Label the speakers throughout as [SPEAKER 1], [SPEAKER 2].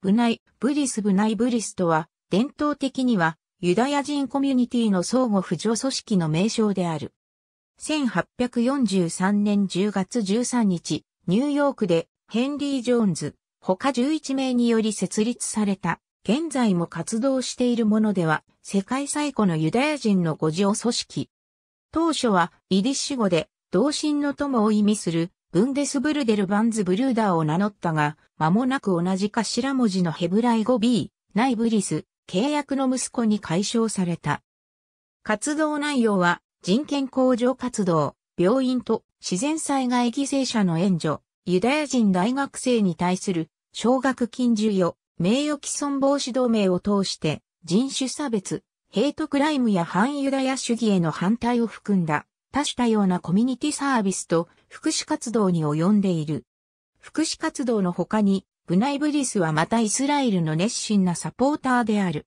[SPEAKER 1] ブナイ、ブリスブナイブリスとは、伝統的には、ユダヤ人コミュニティの相互扶助組織の名称である。1843年10月13日、ニューヨークでヘンリー・ジョーンズ、他11名により設立された、現在も活動しているものでは、世界最古のユダヤ人の五助組織。当初は、イディッシュ語で、同心の友を意味する、ブンデスブルデルバンズブルーダーを名乗ったが、間もなく同じ頭文字のヘブライ語 B、ナイブリス、契約の息子に解消された。活動内容は、人権向上活動、病院と自然災害犠牲者の援助、ユダヤ人大学生に対する奨学金授与、名誉毀損防止同盟を通して、人種差別、ヘイトクライムや反ユダヤ主義への反対を含んだ多種多様なコミュニティサービスと福祉活動に及んでいる。福祉活動の他に、ブナイブリスはまたイスラエルの熱心なサポーターである。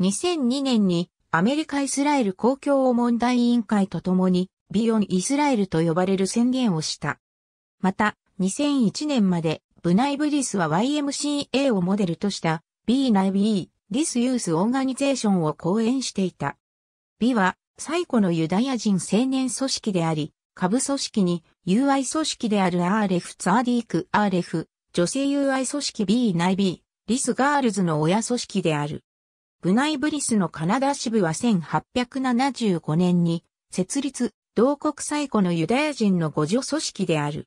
[SPEAKER 1] 2002年にアメリカ・イスラエル公共問題委員会とともに、ビヨン・イスラエルと呼ばれる宣言をした。また、2001年まで、ブナイブリスは YMCA をモデルとした B ナビー・ディス・ユース・オーガニゼーションを講演していた。B は最古のユダヤ人青年組織であり、下部組織に、友愛組織であるアーレフ・ツァーディーク・アーレフ、女性友愛組織 B 内 B、リス・ガールズの親組織である。ブナイブリスのカナダ支部は1875年に、設立、同国最古のユダヤ人の互助組織である。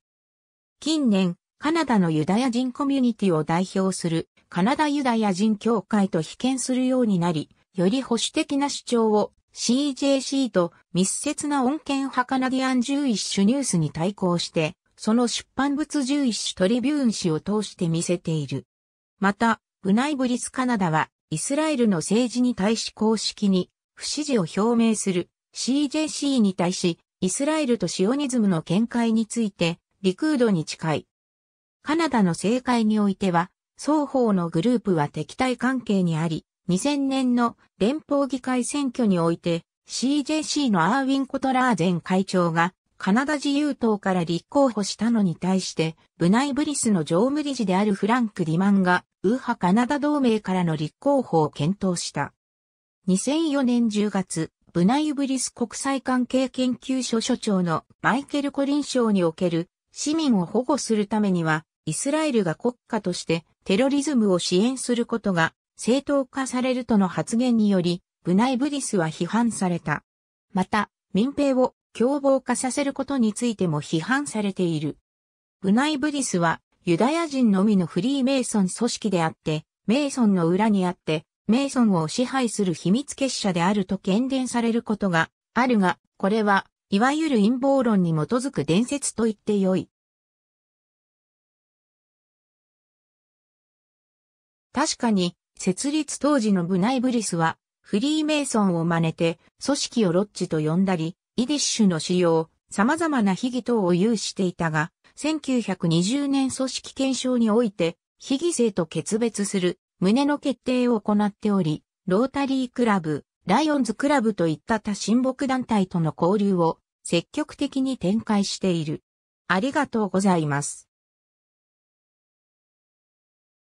[SPEAKER 1] 近年、カナダのユダヤ人コミュニティを代表するカナダユダヤ人協会と被験するようになり、より保守的な主張を CJC と密接な恩恵派カナディアン11種ニュースに対抗して、その出版物11種トリビューン誌を通して見せている。また、ブナイブリスカナダは、イスラエルの政治に対し公式に不支持を表明する CJC に対し、イスラエルとシオニズムの見解について、リクードに近い。カナダの政界においては、双方のグループは敵対関係にあり、2000年の連邦議会選挙において CJC のアーウィン・コトラー前会長がカナダ自由党から立候補したのに対して、ブナイブリスの常務理事であるフランク・ディマンが、ウーハ・カナダ同盟からの立候補を検討した。2004年10月、ブナイブリス国際関係研究所所長のマイケル・コリン賞における市民を保護するためには、イスラエルが国家としてテロリズムを支援することが正当化されるとの発言により、ブナイブリスは批判された。また、民兵を凶暴化させることについても批判されている。ブナイブリスはユダヤ人のみのフリーメイソン組織であって、メイソンの裏にあって、メイソンを支配する秘密結社であると喧伝されることがあるが、これは、いわゆる陰謀論に基づく伝説と言ってよい。確かに、設立当時のブナイブリスは、フリーメイソンを真似て、組織をロッジと呼んだり、イディッシュの使用、様々な悲技等を有していたが、1920年組織検証において、非義性と決別する旨の決定を行っており、ロータリークラブ、ライオンズクラブといった他親睦団体との交流を積極的に展開している。ありがとうございます。